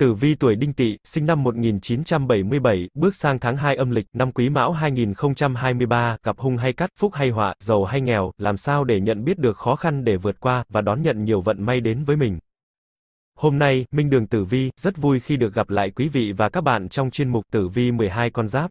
Tử vi tuổi Đinh Tị sinh năm 1977, bước sang tháng 2 âm lịch, năm Quý Mão 2023, gặp hung hay cắt, phúc hay họa, giàu hay nghèo, làm sao để nhận biết được khó khăn để vượt qua và đón nhận nhiều vận may đến với mình. Hôm nay, Minh Đường Tử Vi rất vui khi được gặp lại quý vị và các bạn trong chuyên mục Tử Vi 12 con giáp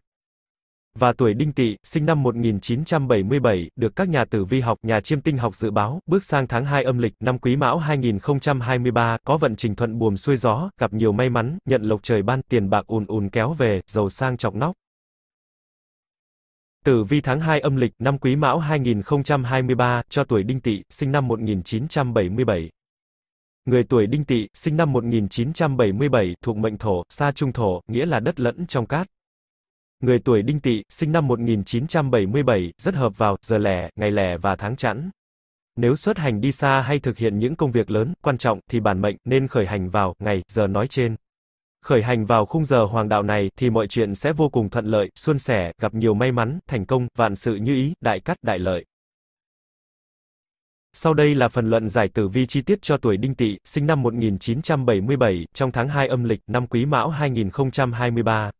và tuổi Đinh Tỵ, sinh năm 1977, được các nhà tử vi học, nhà chiêm tinh học dự báo, bước sang tháng 2 âm lịch, năm Quý Mão 2023, có vận trình thuận buồm xuôi gió, gặp nhiều may mắn, nhận lộc trời ban, tiền bạc ùn ùn kéo về, giàu sang trọng nóc. Tử vi tháng 2 âm lịch, năm Quý Mão 2023, cho tuổi Đinh Tỵ, sinh năm 1977. Người tuổi Đinh Tỵ, sinh năm 1977, thuộc mệnh Thổ, xa Trung Thổ, nghĩa là đất lẫn trong cát. Người tuổi đinh Tị sinh năm 1977, rất hợp vào, giờ lẻ, ngày lẻ và tháng chẵn. Nếu xuất hành đi xa hay thực hiện những công việc lớn, quan trọng, thì bản mệnh, nên khởi hành vào, ngày, giờ nói trên. Khởi hành vào khung giờ hoàng đạo này, thì mọi chuyện sẽ vô cùng thuận lợi, xuân sẻ, gặp nhiều may mắn, thành công, vạn sự như ý, đại cát, đại lợi. Sau đây là phần luận giải tử vi chi tiết cho tuổi Đinh Tị sinh năm 1977, trong tháng 2 âm lịch, năm Quý Mão 2023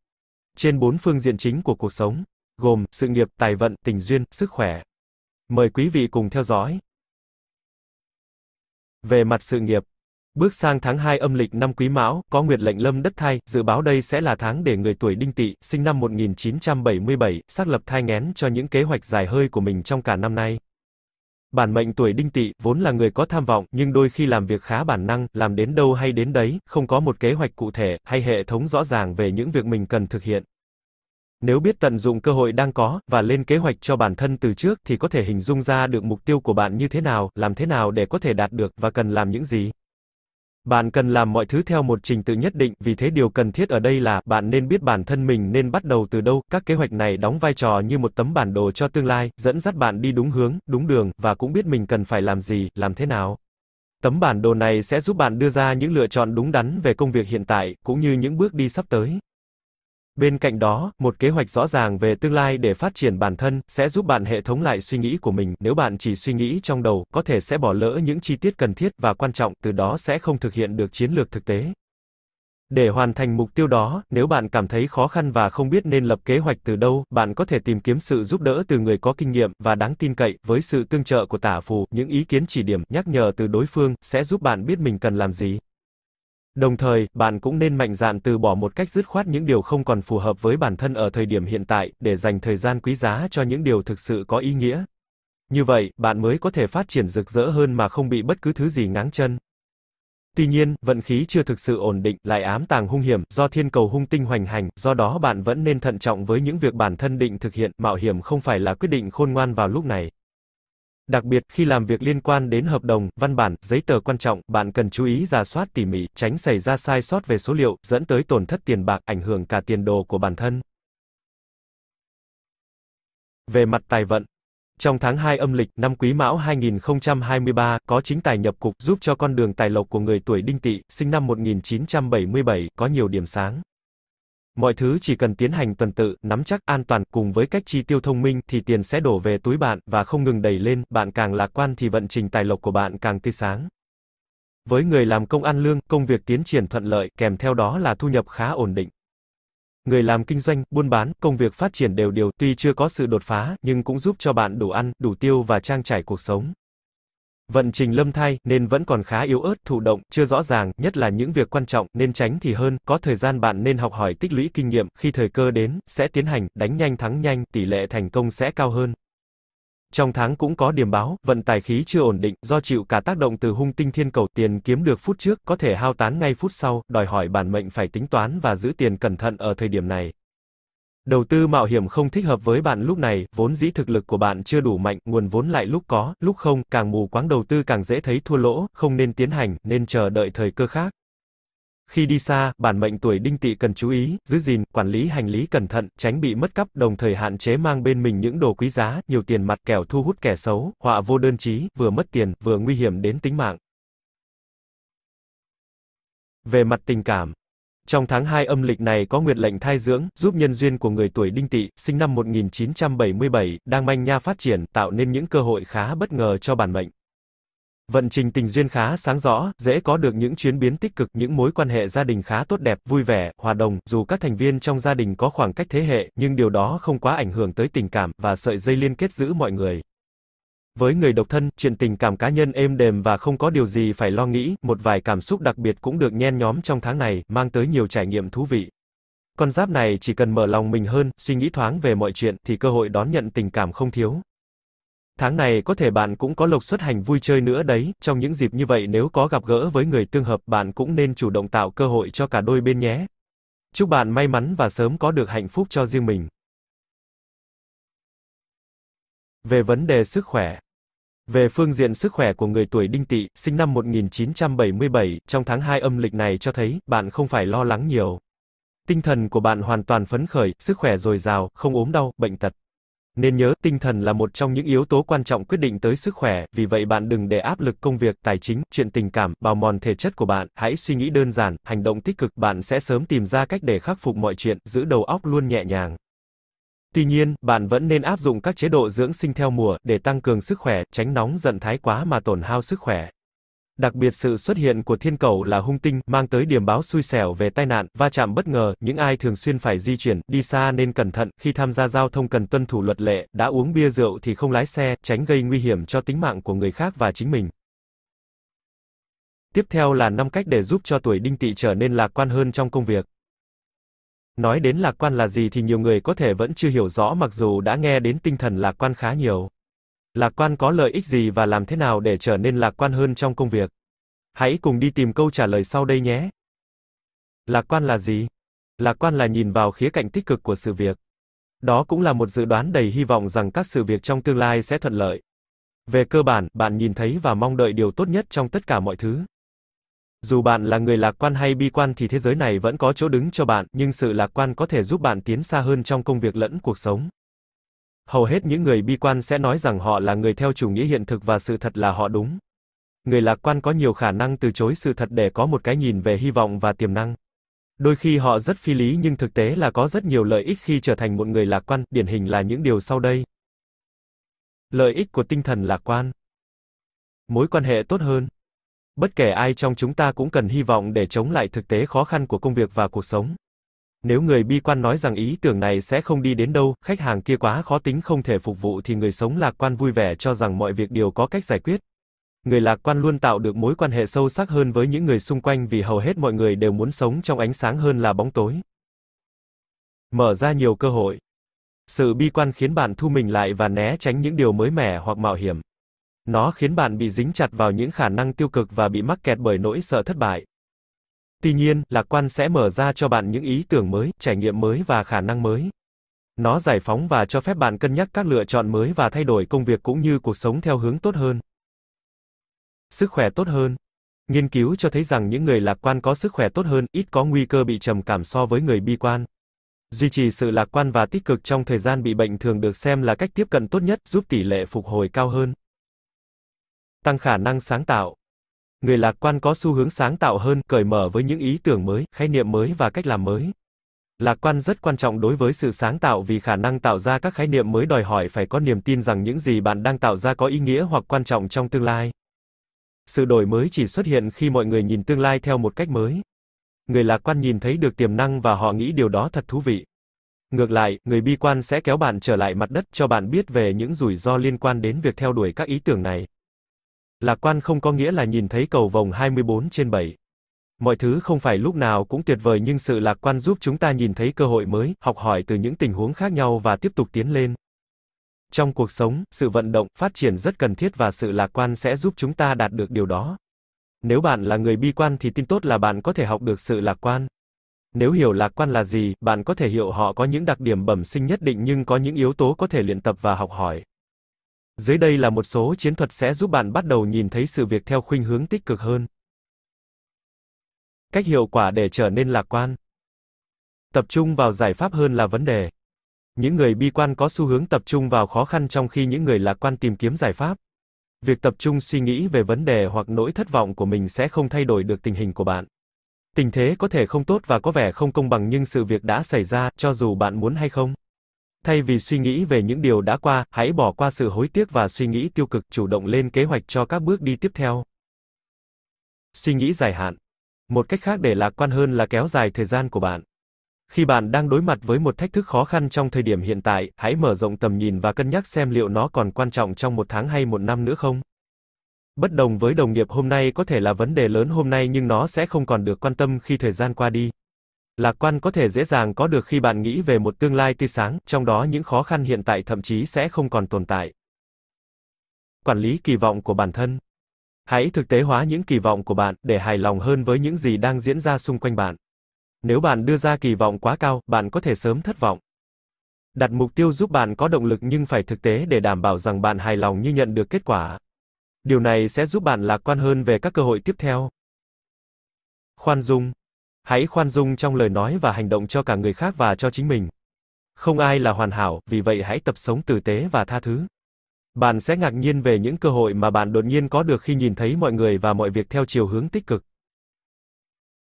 trên bốn phương diện chính của cuộc sống, gồm sự nghiệp, tài vận, tình duyên, sức khỏe. Mời quý vị cùng theo dõi. Về mặt sự nghiệp, bước sang tháng 2 âm lịch năm Quý Mão, có nguyệt lệnh lâm đất thai, dự báo đây sẽ là tháng để người tuổi Đinh Tỵ, sinh năm 1977, xác lập thai nghén cho những kế hoạch dài hơi của mình trong cả năm nay. Bản mệnh tuổi đinh tỵ vốn là người có tham vọng, nhưng đôi khi làm việc khá bản năng, làm đến đâu hay đến đấy, không có một kế hoạch cụ thể, hay hệ thống rõ ràng về những việc mình cần thực hiện. Nếu biết tận dụng cơ hội đang có và lên kế hoạch cho bản thân từ trước thì có thể hình dung ra được mục tiêu của bạn như thế nào, làm thế nào để có thể đạt được và cần làm những gì. Bạn cần làm mọi thứ theo một trình tự nhất định, vì thế điều cần thiết ở đây là bạn nên biết bản thân mình nên bắt đầu từ đâu. Các kế hoạch này đóng vai trò như một tấm bản đồ cho tương lai, dẫn dắt bạn đi đúng hướng, đúng đường và cũng biết mình cần phải làm gì, làm thế nào. Tấm bản đồ này sẽ giúp bạn đưa ra những lựa chọn đúng đắn về công việc hiện tại cũng như những bước đi sắp tới. Bên cạnh đó, một kế hoạch rõ ràng về tương lai để phát triển bản thân sẽ giúp bạn hệ thống lại suy nghĩ của mình, nếu bạn chỉ suy nghĩ trong đầu, có thể sẽ bỏ lỡ những chi tiết cần thiết và quan trọng, từ đó sẽ không thực hiện được chiến lược thực tế. Để hoàn thành mục tiêu đó, nếu bạn cảm thấy khó khăn và không biết nên lập kế hoạch từ đâu, bạn có thể tìm kiếm sự giúp đỡ từ người có kinh nghiệm và đáng tin cậy, với sự tương trợ của tả phù, những ý kiến chỉ điểm, nhắc nhở từ đối phương sẽ giúp bạn biết mình cần làm gì. Đồng thời, bạn cũng nên mạnh dạn từ bỏ một cách dứt khoát những điều không còn phù hợp với bản thân ở thời điểm hiện tại, để dành thời gian quý giá cho những điều thực sự có ý nghĩa. Như vậy, bạn mới có thể phát triển rực rỡ hơn mà không bị bất cứ thứ gì ngáng chân. Tuy nhiên, vận khí chưa thực sự ổn định, lại ám tàng hung hiểm, do thiên cầu hung tinh hoành hành, do đó bạn vẫn nên thận trọng với những việc bản thân định thực hiện, mạo hiểm không phải là quyết định khôn ngoan vào lúc này. Đặc biệt, khi làm việc liên quan đến hợp đồng, văn bản, giấy tờ quan trọng, bạn cần chú ý giả soát tỉ mỉ, tránh xảy ra sai sót về số liệu, dẫn tới tổn thất tiền bạc, ảnh hưởng cả tiền đồ của bản thân. Về mặt tài vận, trong tháng 2 âm lịch năm Quý Mão 2023, có chính tài nhập cục giúp cho con đường tài lộc của người tuổi Đinh Tỵ, sinh năm 1977, có nhiều điểm sáng. Mọi thứ chỉ cần tiến hành tuần tự, nắm chắc, an toàn, cùng với cách chi tiêu thông minh thì tiền sẽ đổ về túi bạn, và không ngừng đẩy lên, bạn càng lạc quan thì vận trình tài lộc của bạn càng tươi sáng. Với người làm công ăn lương, công việc tiến triển thuận lợi, kèm theo đó là thu nhập khá ổn định. Người làm kinh doanh, buôn bán, công việc phát triển đều đều, tuy chưa có sự đột phá, nhưng cũng giúp cho bạn đủ ăn, đủ tiêu và trang trải cuộc sống. Vận trình lâm thai, nên vẫn còn khá yếu ớt, thụ động, chưa rõ ràng, nhất là những việc quan trọng, nên tránh thì hơn, có thời gian bạn nên học hỏi tích lũy kinh nghiệm, khi thời cơ đến, sẽ tiến hành, đánh nhanh thắng nhanh, tỷ lệ thành công sẽ cao hơn. Trong tháng cũng có điểm báo, vận tài khí chưa ổn định, do chịu cả tác động từ hung tinh thiên cầu, tiền kiếm được phút trước, có thể hao tán ngay phút sau, đòi hỏi bản mệnh phải tính toán và giữ tiền cẩn thận ở thời điểm này. Đầu tư mạo hiểm không thích hợp với bạn lúc này, vốn dĩ thực lực của bạn chưa đủ mạnh, nguồn vốn lại lúc có, lúc không, càng mù quáng đầu tư càng dễ thấy thua lỗ, không nên tiến hành, nên chờ đợi thời cơ khác. Khi đi xa, bản mệnh tuổi đinh tỵ cần chú ý, giữ gìn, quản lý hành lý cẩn thận, tránh bị mất cắp, đồng thời hạn chế mang bên mình những đồ quý giá, nhiều tiền mặt kẻo thu hút kẻ xấu, họa vô đơn chí, vừa mất tiền, vừa nguy hiểm đến tính mạng. Về mặt tình cảm, trong tháng 2 âm lịch này có nguyệt lệnh thai dưỡng, giúp nhân duyên của người tuổi đinh tỵ, sinh năm 1977, đang manh nha phát triển, tạo nên những cơ hội khá bất ngờ cho bản mệnh. Vận trình tình duyên khá sáng rõ, dễ có được những chuyến biến tích cực, những mối quan hệ gia đình khá tốt đẹp, vui vẻ, hòa đồng, dù các thành viên trong gia đình có khoảng cách thế hệ, nhưng điều đó không quá ảnh hưởng tới tình cảm và sợi dây liên kết giữ mọi người. Với người độc thân, chuyện tình cảm cá nhân êm đềm và không có điều gì phải lo nghĩ, một vài cảm xúc đặc biệt cũng được nhen nhóm trong tháng này, mang tới nhiều trải nghiệm thú vị. Con giáp này chỉ cần mở lòng mình hơn, suy nghĩ thoáng về mọi chuyện thì cơ hội đón nhận tình cảm không thiếu. Tháng này có thể bạn cũng có lộc xuất hành vui chơi nữa đấy, trong những dịp như vậy nếu có gặp gỡ với người tương hợp bạn cũng nên chủ động tạo cơ hội cho cả đôi bên nhé. Chúc bạn may mắn và sớm có được hạnh phúc cho riêng mình. Về vấn đề sức khỏe. Về phương diện sức khỏe của người tuổi đinh tỵ, sinh năm 1977, trong tháng 2 âm lịch này cho thấy, bạn không phải lo lắng nhiều. Tinh thần của bạn hoàn toàn phấn khởi, sức khỏe dồi dào, không ốm đau, bệnh tật. Nên nhớ, tinh thần là một trong những yếu tố quan trọng quyết định tới sức khỏe, vì vậy bạn đừng để áp lực công việc, tài chính, chuyện tình cảm, bào mòn thể chất của bạn, hãy suy nghĩ đơn giản, hành động tích cực, bạn sẽ sớm tìm ra cách để khắc phục mọi chuyện, giữ đầu óc luôn nhẹ nhàng. Tuy nhiên, bạn vẫn nên áp dụng các chế độ dưỡng sinh theo mùa để tăng cường sức khỏe, tránh nóng giận thái quá mà tổn hao sức khỏe. Đặc biệt sự xuất hiện của thiên cầu là hung tinh, mang tới điểm báo xui xẻo về tai nạn, va chạm bất ngờ, những ai thường xuyên phải di chuyển, đi xa nên cẩn thận, khi tham gia giao thông cần tuân thủ luật lệ, đã uống bia rượu thì không lái xe, tránh gây nguy hiểm cho tính mạng của người khác và chính mình. Tiếp theo là 5 cách để giúp cho tuổi đinh tỵ trở nên lạc quan hơn trong công việc. Nói đến lạc quan là gì thì nhiều người có thể vẫn chưa hiểu rõ mặc dù đã nghe đến tinh thần lạc quan khá nhiều. Lạc quan có lợi ích gì và làm thế nào để trở nên lạc quan hơn trong công việc? Hãy cùng đi tìm câu trả lời sau đây nhé. Lạc quan là gì? Lạc quan là nhìn vào khía cạnh tích cực của sự việc. Đó cũng là một dự đoán đầy hy vọng rằng các sự việc trong tương lai sẽ thuận lợi. Về cơ bản, bạn nhìn thấy và mong đợi điều tốt nhất trong tất cả mọi thứ. Dù bạn là người lạc quan hay bi quan thì thế giới này vẫn có chỗ đứng cho bạn, nhưng sự lạc quan có thể giúp bạn tiến xa hơn trong công việc lẫn cuộc sống. Hầu hết những người bi quan sẽ nói rằng họ là người theo chủ nghĩa hiện thực và sự thật là họ đúng. Người lạc quan có nhiều khả năng từ chối sự thật để có một cái nhìn về hy vọng và tiềm năng. Đôi khi họ rất phi lý nhưng thực tế là có rất nhiều lợi ích khi trở thành một người lạc quan, điển hình là những điều sau đây. Lợi ích của tinh thần lạc quan. Mối quan hệ tốt hơn Bất kể ai trong chúng ta cũng cần hy vọng để chống lại thực tế khó khăn của công việc và cuộc sống. Nếu người bi quan nói rằng ý tưởng này sẽ không đi đến đâu, khách hàng kia quá khó tính không thể phục vụ thì người sống lạc quan vui vẻ cho rằng mọi việc đều có cách giải quyết. Người lạc quan luôn tạo được mối quan hệ sâu sắc hơn với những người xung quanh vì hầu hết mọi người đều muốn sống trong ánh sáng hơn là bóng tối. Mở ra nhiều cơ hội. Sự bi quan khiến bạn thu mình lại và né tránh những điều mới mẻ hoặc mạo hiểm. Nó khiến bạn bị dính chặt vào những khả năng tiêu cực và bị mắc kẹt bởi nỗi sợ thất bại. Tuy nhiên, lạc quan sẽ mở ra cho bạn những ý tưởng mới, trải nghiệm mới và khả năng mới. Nó giải phóng và cho phép bạn cân nhắc các lựa chọn mới và thay đổi công việc cũng như cuộc sống theo hướng tốt hơn. Sức khỏe tốt hơn. Nghiên cứu cho thấy rằng những người lạc quan có sức khỏe tốt hơn, ít có nguy cơ bị trầm cảm so với người bi quan. Duy trì sự lạc quan và tích cực trong thời gian bị bệnh thường được xem là cách tiếp cận tốt nhất, giúp tỷ lệ phục hồi cao hơn tăng khả năng sáng tạo. Người lạc quan có xu hướng sáng tạo hơn, cởi mở với những ý tưởng mới, khái niệm mới và cách làm mới. Lạc quan rất quan trọng đối với sự sáng tạo vì khả năng tạo ra các khái niệm mới đòi hỏi phải có niềm tin rằng những gì bạn đang tạo ra có ý nghĩa hoặc quan trọng trong tương lai. Sự đổi mới chỉ xuất hiện khi mọi người nhìn tương lai theo một cách mới. Người lạc quan nhìn thấy được tiềm năng và họ nghĩ điều đó thật thú vị. Ngược lại, người bi quan sẽ kéo bạn trở lại mặt đất cho bạn biết về những rủi ro liên quan đến việc theo đuổi các ý tưởng này. Lạc quan không có nghĩa là nhìn thấy cầu vồng 24 trên 7. Mọi thứ không phải lúc nào cũng tuyệt vời nhưng sự lạc quan giúp chúng ta nhìn thấy cơ hội mới, học hỏi từ những tình huống khác nhau và tiếp tục tiến lên. Trong cuộc sống, sự vận động, phát triển rất cần thiết và sự lạc quan sẽ giúp chúng ta đạt được điều đó. Nếu bạn là người bi quan thì tin tốt là bạn có thể học được sự lạc quan. Nếu hiểu lạc quan là gì, bạn có thể hiểu họ có những đặc điểm bẩm sinh nhất định nhưng có những yếu tố có thể luyện tập và học hỏi. Dưới đây là một số chiến thuật sẽ giúp bạn bắt đầu nhìn thấy sự việc theo khuynh hướng tích cực hơn. Cách hiệu quả để trở nên lạc quan. Tập trung vào giải pháp hơn là vấn đề. Những người bi quan có xu hướng tập trung vào khó khăn trong khi những người lạc quan tìm kiếm giải pháp. Việc tập trung suy nghĩ về vấn đề hoặc nỗi thất vọng của mình sẽ không thay đổi được tình hình của bạn. Tình thế có thể không tốt và có vẻ không công bằng nhưng sự việc đã xảy ra, cho dù bạn muốn hay không. Thay vì suy nghĩ về những điều đã qua, hãy bỏ qua sự hối tiếc và suy nghĩ tiêu cực, chủ động lên kế hoạch cho các bước đi tiếp theo. Suy nghĩ dài hạn. Một cách khác để lạc quan hơn là kéo dài thời gian của bạn. Khi bạn đang đối mặt với một thách thức khó khăn trong thời điểm hiện tại, hãy mở rộng tầm nhìn và cân nhắc xem liệu nó còn quan trọng trong một tháng hay một năm nữa không. Bất đồng với đồng nghiệp hôm nay có thể là vấn đề lớn hôm nay nhưng nó sẽ không còn được quan tâm khi thời gian qua đi. Lạc quan có thể dễ dàng có được khi bạn nghĩ về một tương lai tươi sáng, trong đó những khó khăn hiện tại thậm chí sẽ không còn tồn tại. Quản lý kỳ vọng của bản thân. Hãy thực tế hóa những kỳ vọng của bạn để hài lòng hơn với những gì đang diễn ra xung quanh bạn. Nếu bạn đưa ra kỳ vọng quá cao, bạn có thể sớm thất vọng. Đặt mục tiêu giúp bạn có động lực nhưng phải thực tế để đảm bảo rằng bạn hài lòng như nhận được kết quả. Điều này sẽ giúp bạn lạc quan hơn về các cơ hội tiếp theo. Khoan dung Hãy khoan dung trong lời nói và hành động cho cả người khác và cho chính mình. Không ai là hoàn hảo, vì vậy hãy tập sống tử tế và tha thứ. Bạn sẽ ngạc nhiên về những cơ hội mà bạn đột nhiên có được khi nhìn thấy mọi người và mọi việc theo chiều hướng tích cực.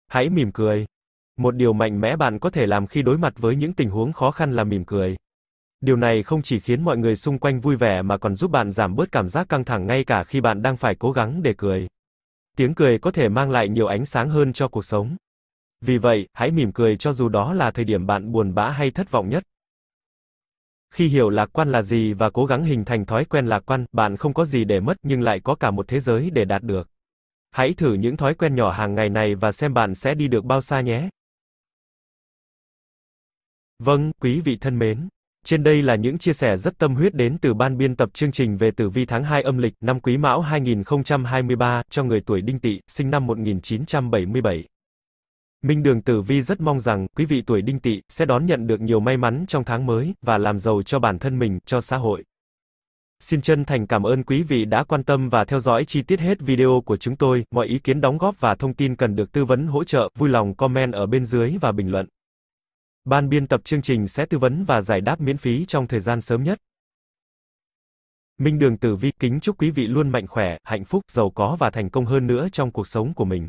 Hãy mỉm cười. Một điều mạnh mẽ bạn có thể làm khi đối mặt với những tình huống khó khăn là mỉm cười. Điều này không chỉ khiến mọi người xung quanh vui vẻ mà còn giúp bạn giảm bớt cảm giác căng thẳng ngay cả khi bạn đang phải cố gắng để cười. Tiếng cười có thể mang lại nhiều ánh sáng hơn cho cuộc sống. Vì vậy, hãy mỉm cười cho dù đó là thời điểm bạn buồn bã hay thất vọng nhất. Khi hiểu lạc quan là gì và cố gắng hình thành thói quen lạc quan, bạn không có gì để mất nhưng lại có cả một thế giới để đạt được. Hãy thử những thói quen nhỏ hàng ngày này và xem bạn sẽ đi được bao xa nhé. Vâng, quý vị thân mến. Trên đây là những chia sẻ rất tâm huyết đến từ ban biên tập chương trình về tử vi tháng 2 âm lịch năm Quý Mão 2023 cho người tuổi Đinh Tỵ, sinh năm 1977. Minh Đường Tử Vi rất mong rằng, quý vị tuổi đinh Tị sẽ đón nhận được nhiều may mắn trong tháng mới, và làm giàu cho bản thân mình, cho xã hội. Xin chân thành cảm ơn quý vị đã quan tâm và theo dõi chi tiết hết video của chúng tôi, mọi ý kiến đóng góp và thông tin cần được tư vấn hỗ trợ, vui lòng comment ở bên dưới và bình luận. Ban biên tập chương trình sẽ tư vấn và giải đáp miễn phí trong thời gian sớm nhất. Minh Đường Tử Vi kính chúc quý vị luôn mạnh khỏe, hạnh phúc, giàu có và thành công hơn nữa trong cuộc sống của mình.